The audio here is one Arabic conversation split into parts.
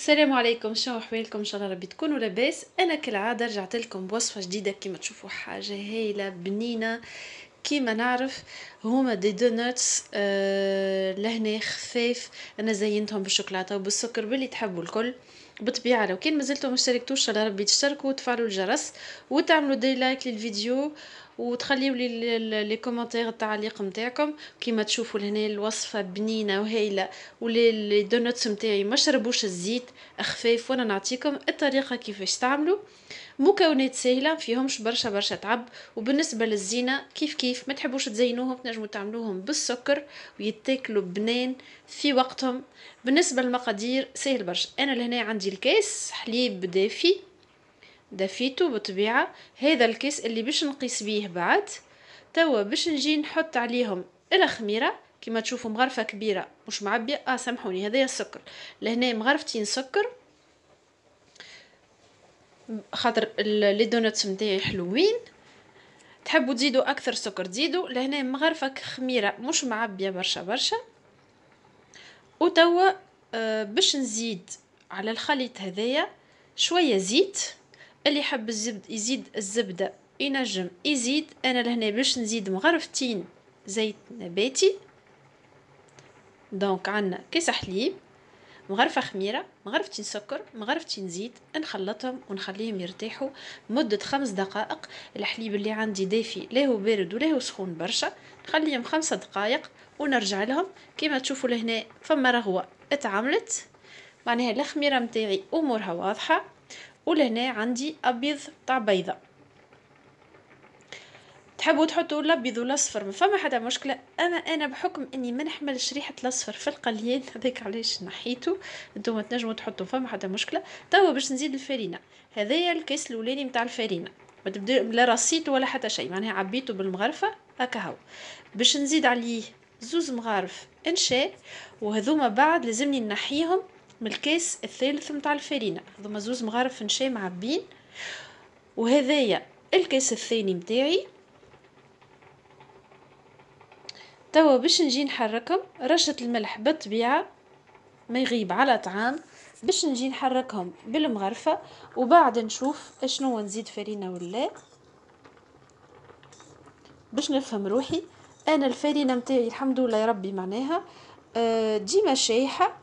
السلام عليكم شنو حوالكم ان شاء الله ربي تكونوا لاباس انا كالعاده رجعت لكم بوصفه جديده كيما تشوفوا حاجه هايله بنينه كيما نعرف هما دي دونتس آه لهنا خفاف انا زينتهم بالشوكولاته وبالسكر باللي تحبوا الكل بطبيعه لو كان مازلتو ما اشتركتوش على ربي تشتركوا وتفعلوا الجرس وتعملوا دي لايك للفيديو وتخليوا لي لي كومونتير التعليق نتاعكم كيما تشوفوا لهنا الوصفه بنينه وهايله ولي دونوتس نتاعي ما شربوش الزيت خفيف وانا نعطيكم الطريقه كيفاش تعملوا مكونات سهله ما فيهمش برشا برشا تعب وبالنسبه للزينه كيف كيف ما تحبوش تزينوهم تنجموا تعملوهم بالسكر ويتاكلوا بنان في وقتهم بالنسبه للمقادير سهل برشا انا لهنا عندي الكاس حليب دافي دافيتو بالطبيعه هذا الكاس اللي باش نقيس بيه بعد توا باش نجي نحط عليهم الخميره كما تشوفوا مغرفه كبيره مش معبيه اه سامحوني هذايا السكر لهنا مغرفتين سكر خاطر لي دونات نتاعي حلوين تحبوا تزيدوا اكثر سكر تزيدوا لهنا مغرفك خميره مش معبيه برشا برشا وتوا آه، باش نزيد على الخليط هذايا شويه زيت اللي يحب الزبد يزيد الزبده ينجم يزيد انا لهنا باش نزيد مغرفتين زيت نباتي دونك عندنا كيس حليب مغرفة خميرة مغرفتين سكر مغرفتين زيت نخلطهم ونخليهم يرتاحوا مدة خمس دقائق الحليب اللي عندي دافي لا هو بارد ولا هو سخون برشا نخليهم خمسة دقائق ونرجع لهم كما تشوفوا لهنا فما رغوة اتعملت معناها الخميرة متاعي امورها واضحة ولهنا عندي ابيض تاع بيضه تحبوا تحطوا الابيض والاصفر ما فما حتى مشكله اما انا بحكم اني ما نحملش ريحه الاصفر في القليان هذاك علاش نحيته نتوما تنجموا تحطوا فما حتى مشكله توا باش نزيد الفرينه هذايا الكيس الاولاني نتاع الفرينه ما تبدا لا رصيت ولا حتى شيء معناها عبيته بالمغرفه هكا هو باش نزيد عليه زوز مغارف انشاء وهذوما بعد لازمني نحيهم من الكاس الثالث نتاع الفرينه هذوما زوز مغارف انشاء معبين وهذايا الكاس الثاني متاعي توا باش نجي نحركهم رشة الملح بالطبيعة ما يغيب على طعام باش نجي نحركهم بالمغرفة وبعد نشوف اشنو نزيد فرينة ولا باش نفهم روحي انا الفرينة متاعي الحمد لله يا ربي معناها آه، ديما شايحة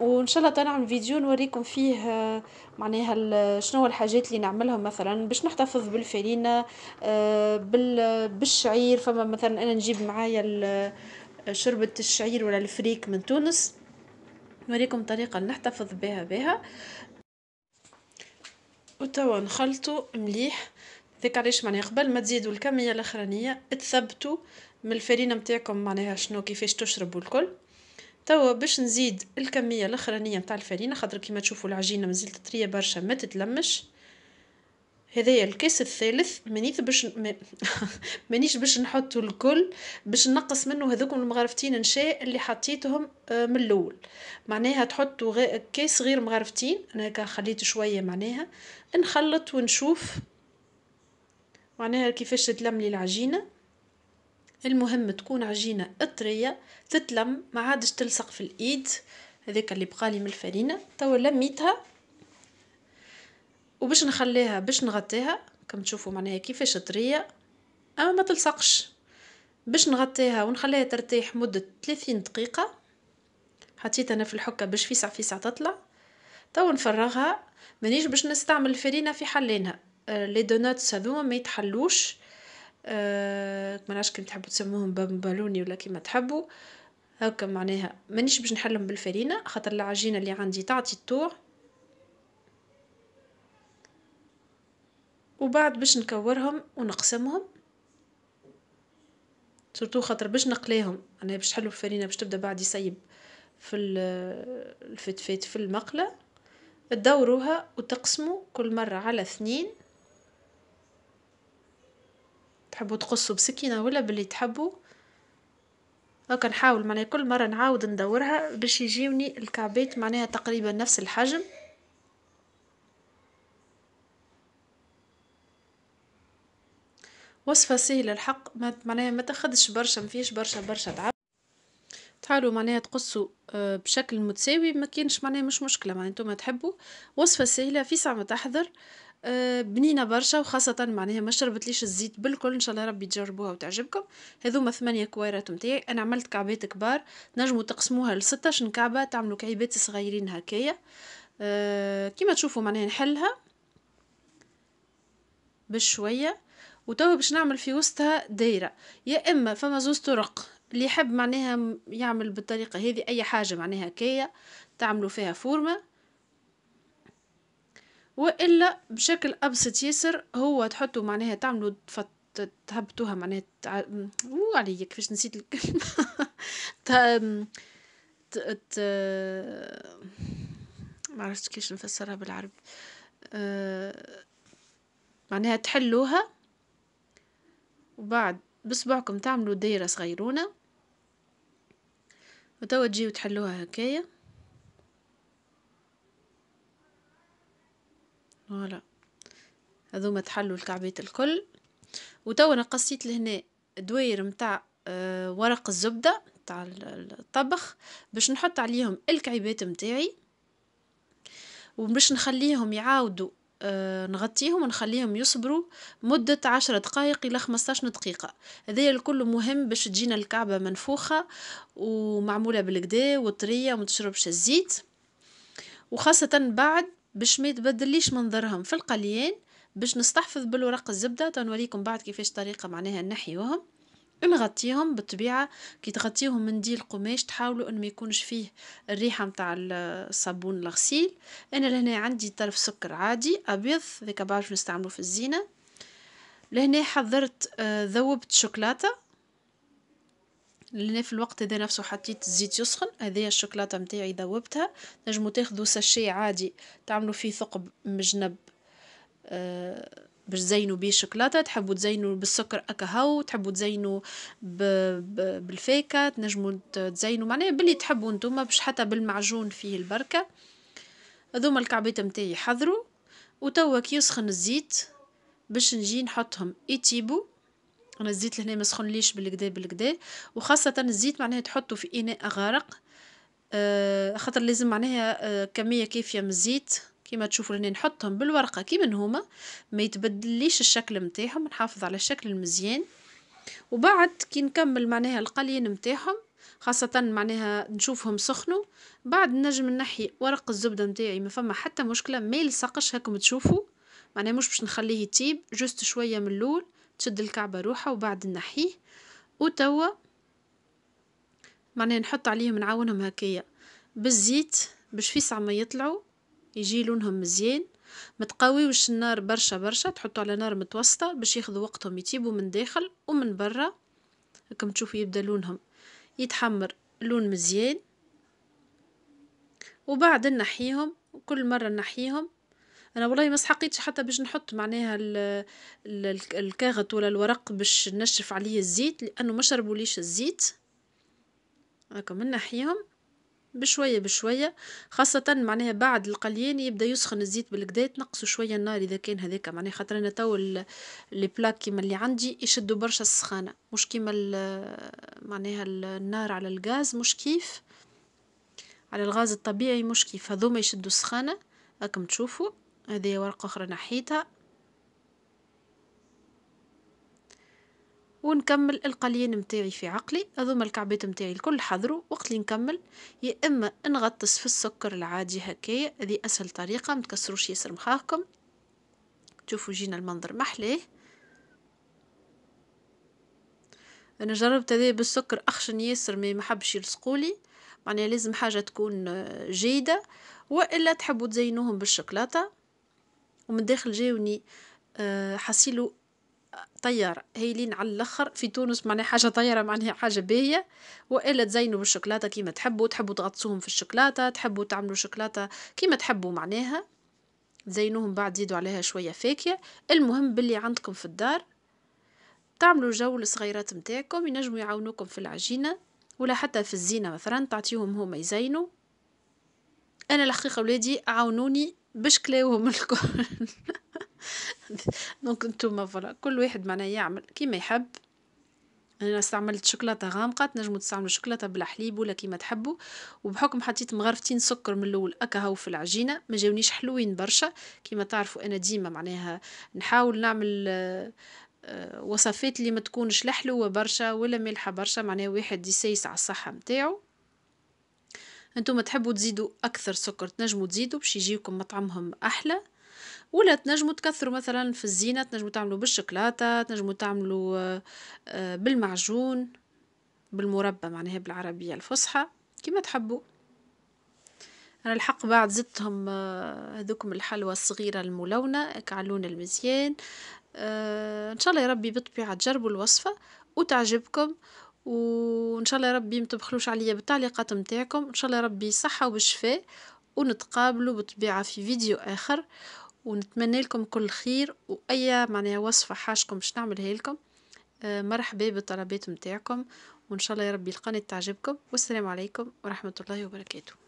وان شاء الله تنعمل فيديو نوريكم فيه آه، معناها شنو الحاجات اللي نعملهم مثلا باش نحتفظ بالفرينه آه، بالشعير فما مثلا انا نجيب معايا شربة الشعير ولا الفريك من تونس نوريكم طريقة نحتفظ بها بها وتوا نخلطو مليح ذيك علاش معناها قبل ما تزيدوا الكمية الأخرانية تثبتوا من الفرينة متاعكم معناها شنو كيفاش تشربوا الكل توا باش نزيد الكميه الاخرانيه متاع الفرينه خاطر كيما تشوفوا العجينه مازالت طريه برشا ما تتلمش هذايا الكاس الثالث مانيش باش مانيش باش نحطو الكل باش نقص منه هذوك المغرفتين نشاء اللي حطيتهم آه، من الاول معناها تحطوا غي... كاس غير مغرفتين انا هكا خليت شويه معناها نخلط ونشوف معناها كيفاش تتلملي العجينه المهم تكون عجينة طرية تتلم ما عادش تلصق في الايد هذاك اللي بقالي من الفرينة توا لميتها وباش نخليها باش نغطيها كما تشوفوا معناها كيفاش طرية اما ما تلصقش باش نغطيها ونخليها ترتاح مدة 30 دقيقة حطيت انا في الحكة باش فيسع فيسع تطلع توا نفرغها مانيش باش نستعمل الفرينة في حلينها لي آه، دونات هذوما ما يتحلوش أه، نعرفش كيما تحبوا تسموهم بامبالوني ولا كيما تحبوا هكا معناها مانيش باش نحلهم بالفرينه خاطر العجينه اللي عندي تعطي الطور وبعد باش نكورهم ونقسمهم سورتو خاطر باش نقليهم انا باش نحلو الفرينه باش تبدا بعد يسيب في الفتفات في المقله تدوروها وتقسموا كل مره على اثنين تحبوا تقصوا بسكينه ولا باللي تحبوا هاكا نحاول معناها كل مره نعاود ندورها باش يجيوني الكعبات معناها تقريبا نفس الحجم وصفه سهله الحق معناها ما تاخدش برشا ما فيش برشا برشا تعب تعالوا معناها تقصوا آه، بشكل متساوي ما كانش معناها مش مشكله معناها انتم تحبوا وصفه سهله في ساعه ما تحضر آه، بنينه برشا وخاصه معناها ما شربتليش الزيت بالكل ان شاء الله ربي تجربوها وتعجبكم هذوما ثمانية كويرات نتاعي انا عملت كعبات كبار نجموا تقسموها ل 16 كعبه تعملوا كعيبات صغيرين هكايا آه، كيما تشوفوا معناها نحلها بشويه وتوا باش نعمل في وسطها دايره يا اما فما زوز طرق اللي يحب معناها يعمل بالطريقه هذه اي حاجه معناها هكايا تعملوا فيها فورمه والا بشكل ابسط ياسر هو تحطوا معناها تعملوا تهبطوها معناها تع... و عليا كيفاش نسيت الكلمه ت... ت... ما عرفتش كيفاش نفسرها بالعربي أه... معناها تحلوها وبعد بصبعكم تعملوا دايره صغيرونه وتوا تجيو تحلوها هكايا فوالا هذوما تحلوا الكعبات الكل وتوا انا قصيت لهنا دوير متاع آه، ورق الزبده متاع الطبخ باش نحط عليهم الكعبات متاعي وباش نخليهم يعاودوا آه نغطيهم ونخليهم يصبروا مدة عشرة دقائق إلى خمسطاش دقيقة هذايا الكل مهم باش تجينا الكعبة منفوخة ومعمولة بالكدا وطرية ومتشربش الزيت وخاصة بعد باش ما يتبدليش منظرهم في القليان باش نستحفظ بالورق الزبدة تنوريكم بعد كيفاش طريقة معناها نحيوهم نغطيهم بالطبيعة كي تغطيهم منديل قماش تحاولوا ان ما يكونش فيه الريحة متاع الصابون الغسيل انا لهنا عندي طرف سكر عادي ابيض ذيك بعرف نستعمله في الزينة لهنا حضرت آه، ذوبت شوكولاتة لأن في الوقت هذا نفسه حطيت الزيت يسخن هذه الشوكولاتة متاعي ذوبتها نجمو تاخدو ساشي عادي تعملو فيه ثقب مجنب آه، باش تزينو بيه الشوكولاتة تحبو تزينو بالسكر اكاهو تحبوا تحبو تزينو ب... ب... بالفاكهة تنجمو تزينو معناها باللي تحبو نتوما باش حتى بالمعجون فيه البركة هذوما الكعبات متاعي حضروا وتوا كي يسخن الزيت باش نجي نحطهم يطيبوا انا الزيت لهنا ما سخنليش بالكدا بالكدا وخاصه الزيت معناها تحطه في اناء غارق آه خاطر لازم معناها آه كميه كافيه من الزيت كيما تشوفوا هنا نحطهم بالورقه كيما هما ما يتبدلليش الشكل نتاعهم نحافظ على الشكل المزيان وبعد كي نكمل معناها القليين نتاعهم خاصة معناها نشوفهم سخنوا بعد نجم نحي ورق الزبدة نتاعي ما فما حتى مشكلة ما يلصقش هاكم تشوفوا معناها مش باش نخليه يطيب جوست شوية من اللول تشد الكعبة روحها وبعد نحيه وتوا معناها نحط عليهم نعاونهم هكايا بالزيت باش فيسع ما يطلعوا يجي لونهم مزيان ما تقاويوش النار برشا برشا تحطوا على نار متوسطة باش ياخذوا وقتهم يطيبوا من داخل ومن برا كما تشوفوا يبدا لونهم يتحمر لون مزيان وبعد نحيهم كل مرة نحيهم انا والله ما سحقيتش حتى باش نحط معناها الكاغط ولا الورق باش نشف عليه الزيت لانه ما شربوليش الزيت هاكا من ناحيهم بشويه بشويه خاصه معناها بعد القليان يبدا يسخن الزيت بالكدا تنقصوا شويه النار اذا كان هذاك معناها خاطر انا تو لي بلاك كيما اللي عندي يشدوا برشا السخانه مش كيما معناها النار على الغاز مش كيف على الغاز الطبيعي مش كيف هذوما يشدوا السخانه راكم تشوفوا هذه ورقة أخرى نحيتها ونكمل القليين متاعي في عقلي هذوما الكعبات متاعي الكل حضروا وقت اللي نكمل يا اما نغطس في السكر العادي هكايا هذه اسهل طريقه ما تكسروش ياسر مخاخكم تشوفوا جينا المنظر محلاه انا جربت هذه بالسكر اخشن ياسر ما محبش يلصقولي معناها لازم حاجه تكون جيده والا تحبوا تزينوهم بالشوكولاته ومن الداخل جاوني آه، حصيلو طيارة هايلين على الاخر في تونس معناها حاجة طيارة معناها حاجة باهية والا تزينوا بالشوكولاتة كيما تحبوا تحبوا تغطسوهم في الشوكولاتة تحبوا تعملوا شوكولاتة كيما تحبوا معناها تزينوهم بعد زيدوا عليها شوية فاكهة المهم باللي عندكم في الدار تعملوا جو للصغيرات متاعكم ينجموا يعاونوكم في العجينة ولا حتى في الزينة مثلا تعطيهم هما يزينوا انا الحقيقة ولادي عاونوني باش كلاوهم الكل دونك نتوما فوالا كل واحد معناه يعمل كيما يحب انا استعملت شوكولاته غامقه تنجموا تستعملوا شوكولاته بلا حليب ولا كيما تحبوا وبحكم حطيت مغرفتين سكر من الاول اكهو في العجينه ما جاونيش حلوين برشا كيما تعرفوا انا ديما معناها نحاول نعمل آه، وصفات اللي ما تكونش لا حلوه برشا ولا ملحه برشا معناها واحد يسيس على الصحه نتاعو انتم تحبوا تزيدوا اكثر سكر تنجموا تزيدوا باش يجيكم مطعمهم احلى ولا تنجموا تكثروا مثلا في الزينه تنجموا تعملوا بالشوكولاته تنجموا تعملوا آه، آه، بالمعجون بالمربى معناها بالعربيه الفصحى كما تحبوا انا الحق بعد زدتهم آه، هذوكم الحلوى الصغيره الملونه كعلون المزيان ان شاء الله يا ربي بالطبيعه تجربوا الوصفه وتعجبكم و شاء الله يا ربي متبخلوش عليا بالتعليقات نتاعكم ان شاء الله يا ربي صحه وبالشفاء ونتقابلوا بالطبيعه في فيديو اخر ونتمنى لكم كل خير واي معناها وصفه حاجكم باش نعملها لكم آه، مرحبا بالطلبات نتاعكم وان شاء الله يا ربي القناه تعجبكم والسلام عليكم ورحمه الله وبركاته